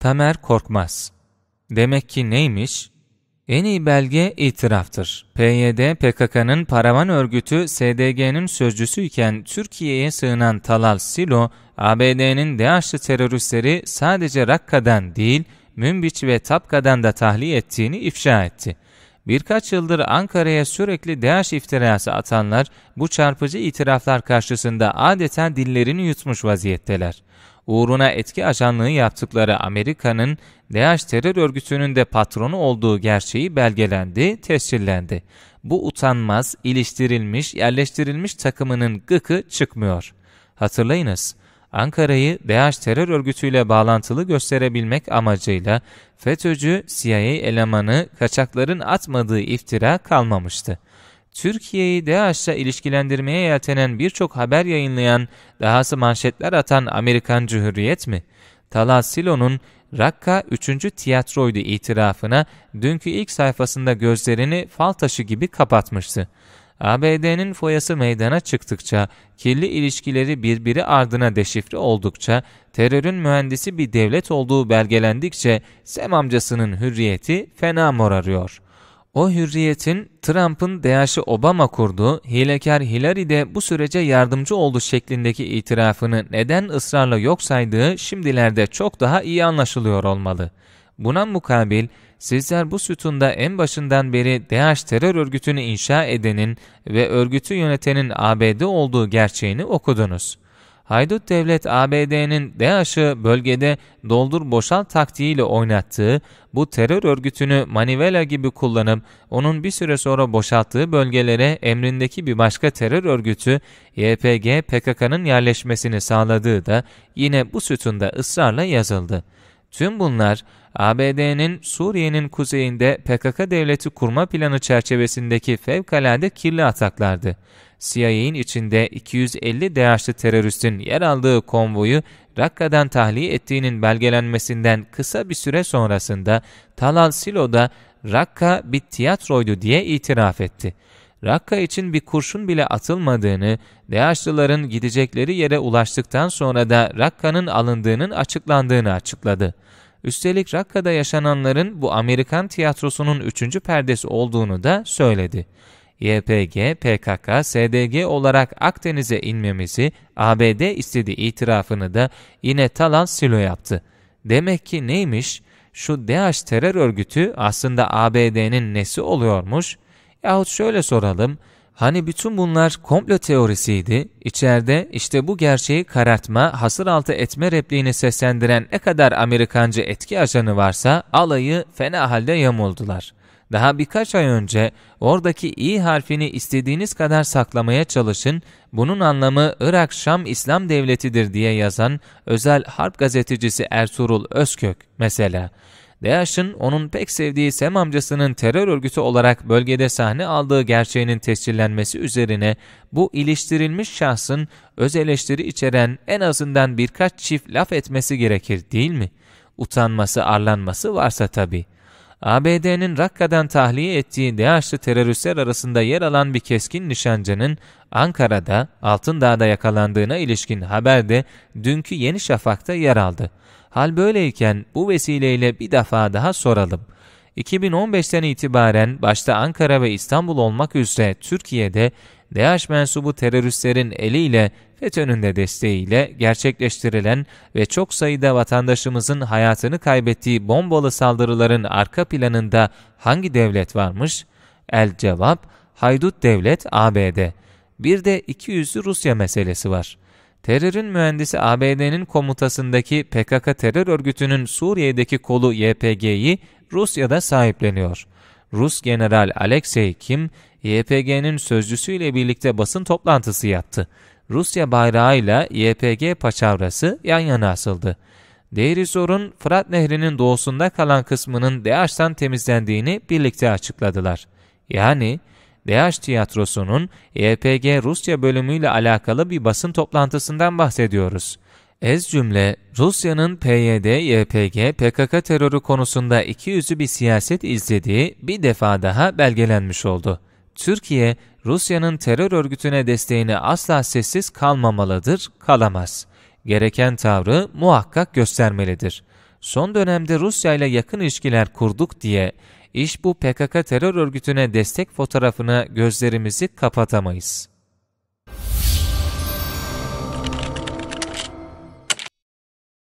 Tamer Korkmaz Demek ki neymiş? En iyi belge itiraftır. PYD, PKK'nın paravan örgütü SDG'nin sözcüsü iken Türkiye'ye sığınan Talal Silo, ABD'nin DAEŞ'li teröristleri sadece Rakka'dan değil, Münbiç ve Tapka'dan da tahliye ettiğini ifşa etti. Birkaç yıldır Ankara'ya sürekli DAEŞ iftirası atanlar bu çarpıcı itiraflar karşısında adeta dillerini yutmuş vaziyetteler uğruna etki ajanlığı yaptıkları Amerika'nın DAEŞ terör örgütünün de patronu olduğu gerçeği belgelendi, tescillendi. Bu utanmaz, iliştirilmiş, yerleştirilmiş takımının gıkı çıkmıyor. Hatırlayınız, Ankara'yı DAEŞ terör örgütüyle bağlantılı gösterebilmek amacıyla FETÖ'cü CIA elemanı kaçakların atmadığı iftira kalmamıştı. Türkiye'yi DAEŞ'le ilişkilendirmeye yeltenen birçok haber yayınlayan, dahası manşetler atan Amerikan Cumhuriyet mi? Talat Silo'nun Rakka 3. tiyatroydu itirafına dünkü ilk sayfasında gözlerini fal taşı gibi kapatmıştı. ABD'nin foyası meydana çıktıkça, kirli ilişkileri birbiri ardına deşifre oldukça, terörün mühendisi bir devlet olduğu belgelendikçe Sem amcasının hürriyeti fena morarıyor.'' O hürriyetin Trump'ın DH'i Obama kurdu, hilekar Hillary de bu sürece yardımcı oldu şeklindeki itirafını neden ısrarla yok saydığı şimdilerde çok daha iyi anlaşılıyor olmalı. Buna mukabil sizler bu sütunda en başından beri DH terör örgütünü inşa edenin ve örgütü yönetenin ABD olduğu gerçeğini okudunuz.'' haydut devlet ABD'nin DAEŞ'ı bölgede doldur boşalt taktiğiyle oynattığı, bu terör örgütünü manivela gibi kullanıp onun bir süre sonra boşalttığı bölgelere emrindeki bir başka terör örgütü YPG PKK'nın yerleşmesini sağladığı da yine bu sütunda ısrarla yazıldı. Tüm bunlar ABD'nin Suriye'nin kuzeyinde PKK devleti kurma planı çerçevesindeki fevkalade kirli ataklardı. CIA'in içinde 250 DH'lı teröristin yer aldığı konvoyu Rakka'dan tahliye ettiğinin belgelenmesinden kısa bir süre sonrasında Talal Silo'da Rakka bir tiyatroydu diye itiraf etti. Rakka için bir kurşun bile atılmadığını, DH'lıların gidecekleri yere ulaştıktan sonra da Rakka'nın alındığının açıklandığını açıkladı. Üstelik Rakka'da yaşananların bu Amerikan tiyatrosunun üçüncü perdesi olduğunu da söyledi. YPG, PKK, SDG olarak Akdeniz'e inmemizi ABD istediği itirafını da yine Talan Silo yaptı. Demek ki neymiş? Şu DH terör örgütü aslında ABD'nin nesi oluyormuş?'' Yahut şöyle soralım, hani bütün bunlar komplo teorisiydi, içeride işte bu gerçeği karartma, hasır altı etme repliğini seslendiren ne kadar Amerikancı etki ajanı varsa alayı fena halde yamuldular.'' Daha birkaç ay önce oradaki i harfini istediğiniz kadar saklamaya çalışın, bunun anlamı Irak Şam İslam Devleti'dir diye yazan özel harp gazetecisi Ertuğrul Özkök mesela. DAEŞ'in onun pek sevdiği Sem amcasının terör örgütü olarak bölgede sahne aldığı gerçeğinin tescillenmesi üzerine bu iliştirilmiş şahsın öz eleştiri içeren en azından birkaç çift laf etmesi gerekir değil mi? Utanması, arlanması varsa tabii. ABD'nin Rakka'dan tahliye ettiği DAEŞ'li teröristler arasında yer alan bir keskin nişancının Ankara'da, Altındağ'da yakalandığına ilişkin haber de dünkü Yeni Şafak'ta yer aldı. Hal böyleyken bu vesileyle bir defa daha soralım. 2015'ten itibaren başta Ankara ve İstanbul olmak üzere Türkiye'de DAEŞ mensubu teröristlerin eliyle FETÖ'nün de desteğiyle gerçekleştirilen ve çok sayıda vatandaşımızın hayatını kaybettiği bombalı saldırıların arka planında hangi devlet varmış? El cevap, haydut devlet ABD. Bir de ikiyüzlü Rusya meselesi var.'' terörün mühendisi ABD'nin komutasındaki PKK terör örgütünün Suriye'deki kolu YPG'yi Rusya'da sahipleniyor. Rus General Alexey Kim, YPG'nin sözcüsüyle birlikte basın toplantısı yaptı. Rusya bayrağıyla YPG paçavrası yan yana asıldı. Deirizor'un Fırat Nehri'nin doğusunda kalan kısmının DAEŞ'tan temizlendiğini birlikte açıkladılar. Yani DH Tiyatrosu'nun EPG Rusya bölümüyle alakalı bir basın toplantısından bahsediyoruz. Ez cümle, Rusya'nın PYD, YPG, PKK terörü konusunda iki yüzü bir siyaset izlediği bir defa daha belgelenmiş oldu. Türkiye, Rusya'nın terör örgütüne desteğini asla sessiz kalmamalıdır, kalamaz. Gereken tavrı muhakkak göstermelidir. Son dönemde Rusya ile yakın ilişkiler kurduk diye iş bu PKK terör örgütüne destek fotoğrafına gözlerimizi kapatamayız.